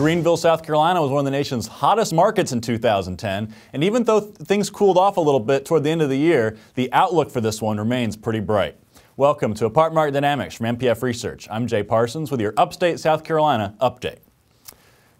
Greenville, South Carolina was one of the nation's hottest markets in 2010, and even though th things cooled off a little bit toward the end of the year, the outlook for this one remains pretty bright. Welcome to Apartment Market Dynamics from MPF Research. I'm Jay Parsons with your Upstate South Carolina update.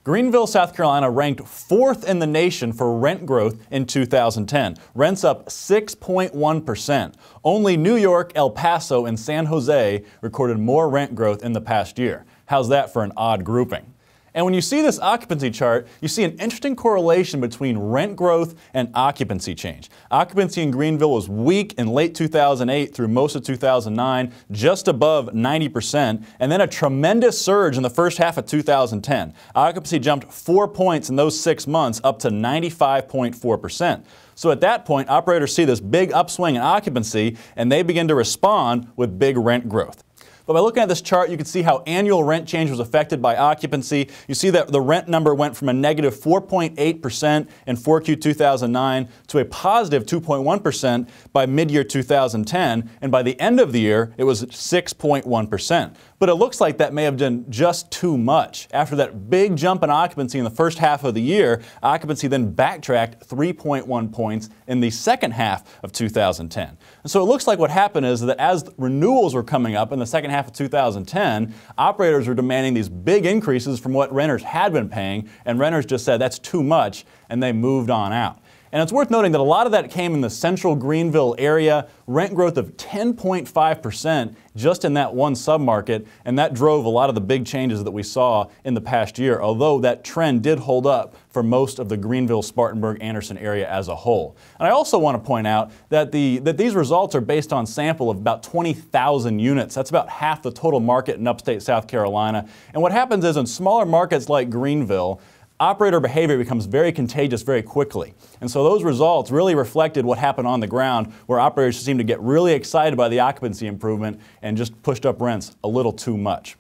Greenville, South Carolina ranked fourth in the nation for rent growth in 2010. Rents up 6.1%. Only New York, El Paso, and San Jose recorded more rent growth in the past year. How's that for an odd grouping? And when you see this occupancy chart, you see an interesting correlation between rent growth and occupancy change. Occupancy in Greenville was weak in late 2008 through most of 2009, just above 90%, and then a tremendous surge in the first half of 2010. Occupancy jumped four points in those six months up to 95.4%. So at that point, operators see this big upswing in occupancy and they begin to respond with big rent growth. But by looking at this chart, you can see how annual rent change was affected by occupancy. You see that the rent number went from a negative 4.8% in 4Q 2009 to a positive 2.1% by mid-year 2010. And by the end of the year, it was 6.1%. But it looks like that may have been just too much. After that big jump in occupancy in the first half of the year, occupancy then backtracked 3.1 points in the second half of 2010. And so it looks like what happened is that as renewals were coming up in the second second half of 2010, operators were demanding these big increases from what renters had been paying, and renters just said that's too much, and they moved on out. And it's worth noting that a lot of that came in the central Greenville area, rent growth of 10.5% just in that one submarket, and that drove a lot of the big changes that we saw in the past year, although that trend did hold up for most of the Greenville, Spartanburg, Anderson area as a whole. And I also want to point out that, the, that these results are based on sample of about 20,000 units. That's about half the total market in upstate South Carolina. And what happens is in smaller markets like Greenville, operator behavior becomes very contagious very quickly. And so those results really reflected what happened on the ground, where operators seemed to get really excited by the occupancy improvement and just pushed up rents a little too much.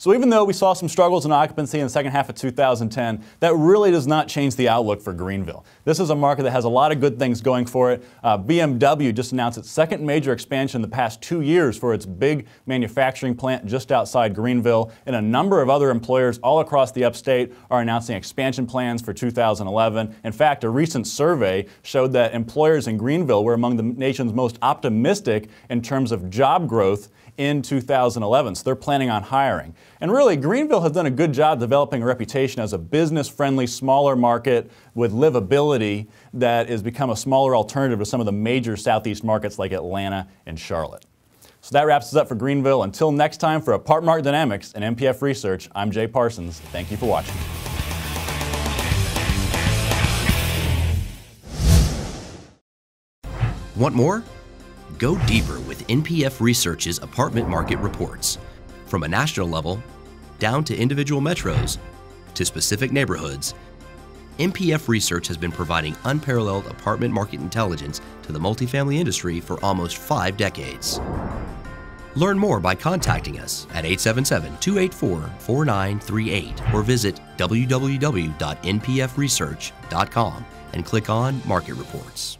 So even though we saw some struggles in occupancy in the second half of 2010, that really does not change the outlook for Greenville. This is a market that has a lot of good things going for it. Uh, BMW just announced its second major expansion in the past two years for its big manufacturing plant just outside Greenville, and a number of other employers all across the upstate are announcing expansion plans for 2011. In fact, a recent survey showed that employers in Greenville were among the nation's most optimistic in terms of job growth in 2011. So they're planning on hiring. And really, Greenville has done a good job developing a reputation as a business friendly, smaller market with livability that has become a smaller alternative to some of the major Southeast markets like Atlanta and Charlotte. So that wraps us up for Greenville. Until next time, for Market Dynamics and MPF Research, I'm Jay Parsons. Thank you for watching. Want more? Go deeper with NPF Research's Apartment Market Reports from a national level down to individual metros to specific neighborhoods, MPF Research has been providing unparalleled apartment market intelligence to the multifamily industry for almost five decades. Learn more by contacting us at 877 284 4938 or visit www.npfresearch.com and click on Market Reports.